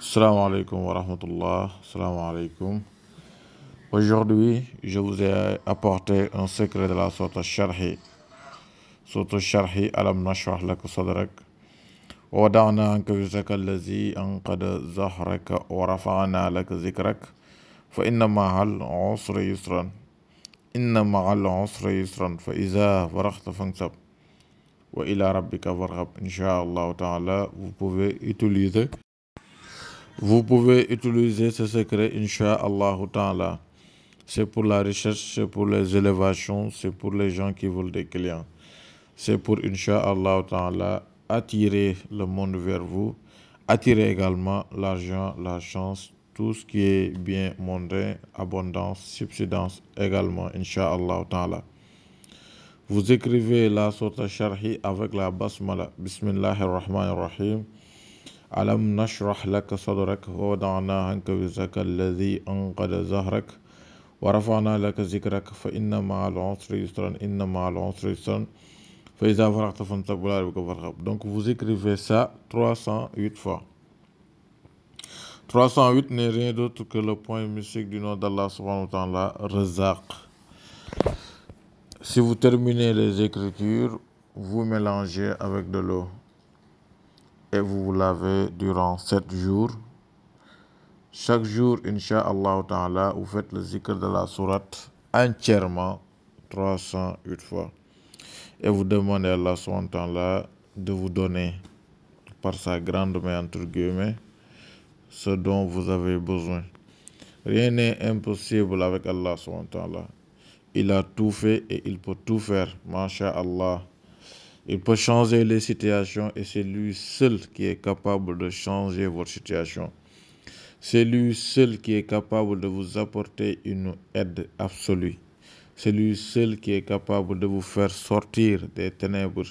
alaykoum wa rahmatullah. alaykoum Aujourd'hui, je vous ai apporté un secret de la sourate Sharhi. Sourate Sharhi alam nashrah laka sadrak wa wada'na anka wizraka allazi anqada zahraka wa rafa'na laka zikrak fa inna ma'al usri yusran inna ma'al usri yusran fa iza faraghta fansab wa ila rabbika farghab. Inch'Allah ta'ala, vous pouvez utiliser vous pouvez utiliser ce secret, Inch'Allah Ta'ala. C'est pour la recherche, c'est pour les élévations, c'est pour les gens qui veulent des clients. C'est pour, Inch'Allah attirer le monde vers vous, attirer également l'argent, la chance, tout ce qui est bien mondain, abondance, subsidence également, Inch'Allah Vous écrivez la Sota charhi avec la Basmala, Bismillahir Rahmanir alam nashrah laka sadrak wa wadana anka wizraka alladhi anqada zahrak wa rafana laka zikrak fa inna ma'al al usri yusran inna maa usri yusran fa iza faraqta fansab wa ila rabbika donc vous écrivez ça 308 fois 308 n'est rien d'autre que le point mystique du nom d'Allah subhanahu wa ta'ala Razak si vous terminez les écritures vous mélangez avec de l'eau et vous vous lavez durant sept jours. Chaque jour, Inch'Allah Ta'ala, vous faites le zikr de la sourate entièrement 308 fois. Et vous demandez à Allah là de vous donner, par sa grande main entre guillemets, ce dont vous avez besoin. Rien n'est impossible avec Allah là. Il a tout fait et il peut tout faire. Masha Allah. Il peut changer les situations et c'est lui seul qui est capable de changer votre situation. C'est lui seul qui est capable de vous apporter une aide absolue. C'est lui seul qui est capable de vous faire sortir des ténèbres,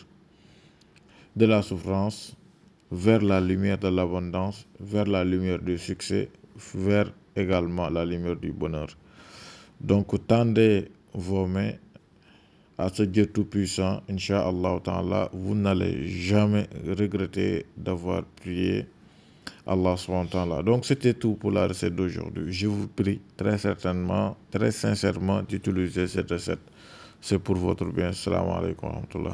de la souffrance, vers la lumière de l'abondance, vers la lumière du succès, vers également la lumière du bonheur. Donc tendez vos mains à ce Dieu Tout-Puissant, Inch'Allah Ta'ala, vous n'allez jamais regretter d'avoir prié Allah temps-là. Donc c'était tout pour la recette d'aujourd'hui. Je vous prie très certainement, très sincèrement d'utiliser cette recette. C'est pour votre bien. Salam alaikum wa